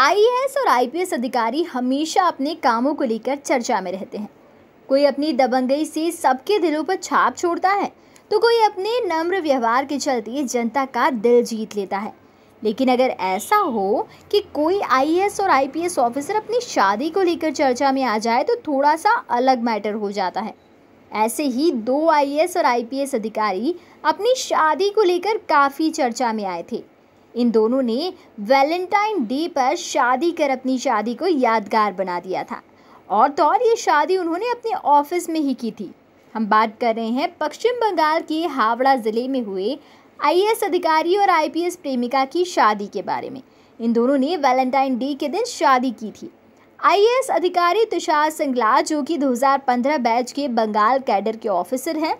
IAS और IPS अधिकारी हमेशा अपने कामों को लेकर चर्चा में रहते हैं कोई अपनी दबंगई से सबके दिलों पर छाप छोड़ता है तो कोई अपने नम्र व्यवहार के चलते जनता का दिल जीत लेता है लेकिन अगर ऐसा हो कि कोई आईएएस और आईपीएस ऑफिसर अपनी शादी को लेकर चर्चा में आ जाए तो थोड़ा सा अलग मैटर हो जाता है ऐसे ही दो आईएएस और आईपीएस अधिकारी अपनी शादी को लेकर काफ़ी चर्चा में आए थे इन दोनों ने वैलेंटाइन डे पर शादी कर अपनी शादी को यादगार बना दिया था और तो और ये शादी उन्होंने अपने ऑफिस में ही की थी हम बात कर रहे हैं पश्चिम बंगाल के हावड़ा ज़िले में हुए आईएएस अधिकारी और आईपीएस प्रेमिका की शादी के बारे में इन दोनों ने वैलेंटाइन डे के दिन शादी की थी आईएएस अधिकारी तुषार सिंगला जो कि 2015 बैच के बंगाल कैडर के ऑफिसर हैं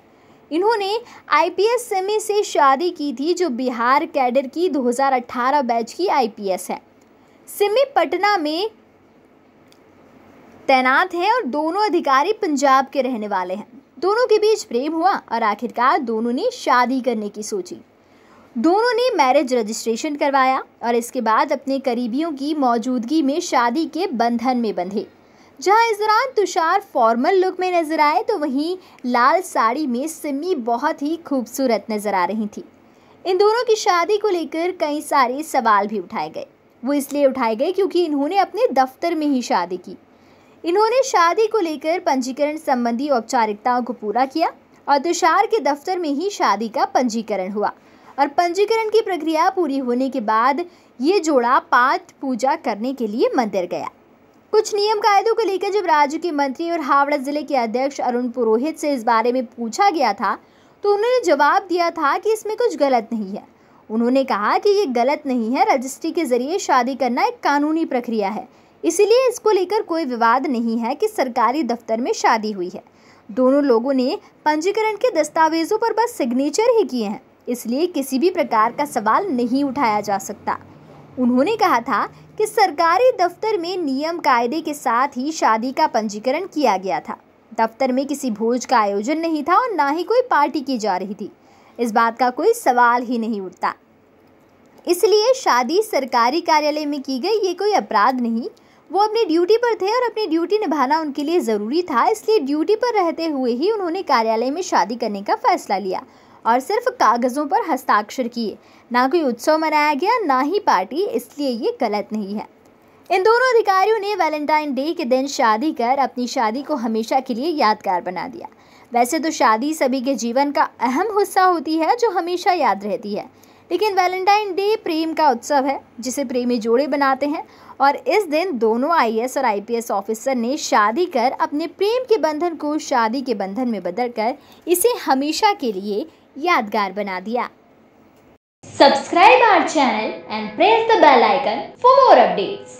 इन्होंने आईपीएस सेमी से शादी की थी जो बिहार कैडर की 2018 बैच की आईपीएस है सिमी पटना में तैनात हैं और दोनों अधिकारी पंजाब के रहने वाले हैं दोनों के बीच प्रेम हुआ और आखिरकार दोनों ने शादी करने की सोची दोनों ने मैरिज रजिस्ट्रेशन करवाया और इसके बाद अपने करीबियों की मौजूदगी में शादी के बंधन में बंधे जहां इस दौरान तुषार फॉर्मल लुक में नजर आए तो वहीं लाल साड़ी में सिमी बहुत ही खूबसूरत नजर आ रही थी इन दोनों की शादी को लेकर कई सारे सवाल भी उठाए गए वो इसलिए उठाए गए क्योंकि इन्होंने अपने दफ्तर में ही शादी की इन्होंने शादी को लेकर पंजीकरण संबंधी औपचारिकताओं को पूरा किया और तुषार के दफ्तर में ही शादी का पंजीकरण हुआ और पंजीकरण की प्रक्रिया पूरी होने के बाद ये जोड़ा पाठ पूजा करने के लिए मंदिर गया कुछ नियम कायदों को लेकर जब राज्य के मंत्री और हावड़ा जिले के अध्यक्ष अरुण पुरोहित से इस बारे में पूछा गया था तो उन्होंने जवाब दिया था कि इसमें कुछ गलत नहीं है उन्होंने कहा कि ये गलत नहीं है रजिस्ट्री के जरिए शादी करना एक कानूनी प्रक्रिया है इसीलिए इसको लेकर कोई विवाद नहीं है कि सरकारी दफ्तर में शादी हुई है दोनों लोगों ने पंजीकरण के दस्तावेजों पर बस सिग्नेचर ही किए हैं इसलिए किसी भी प्रकार का सवाल नहीं उठाया जा सकता उन्होंने कहा था कि सरकारी दफ्तर में नियम कायदे के साथ ही शादी का पंजीकरण किया गया था दफ्तर में किसी भोज का आयोजन नहीं था और ना ही कोई पार्टी की जा रही थी इस बात का कोई सवाल ही नहीं उठता इसलिए शादी सरकारी कार्यालय में की गई ये कोई अपराध नहीं वो अपनी ड्यूटी पर थे और अपनी ड्यूटी निभाना उनके लिए ज़रूरी था इसलिए ड्यूटी पर रहते हुए ही उन्होंने कार्यालय में शादी करने का फैसला लिया और सिर्फ कागज़ों पर हस्ताक्षर किए ना कोई उत्सव मनाया गया ना ही पार्टी इसलिए ये गलत नहीं है इन दोनों अधिकारियों ने वैलेंटाइन डे के दिन शादी कर अपनी शादी को हमेशा के लिए यादगार बना दिया वैसे तो शादी सभी के जीवन का अहम हिस्सा होती है जो हमेशा याद रहती है लेकिन वैलेंटाइन डे प्रेम का उत्सव है जिसे प्रेमी जोड़े बनाते हैं और इस दिन दोनों आईएएस और आईपीएस ऑफिसर ने शादी कर अपने प्रेम के बंधन को शादी के बंधन में बदल कर इसे हमेशा के लिए यादगार बना दिया subscribe our channel and press the bell icon for more updates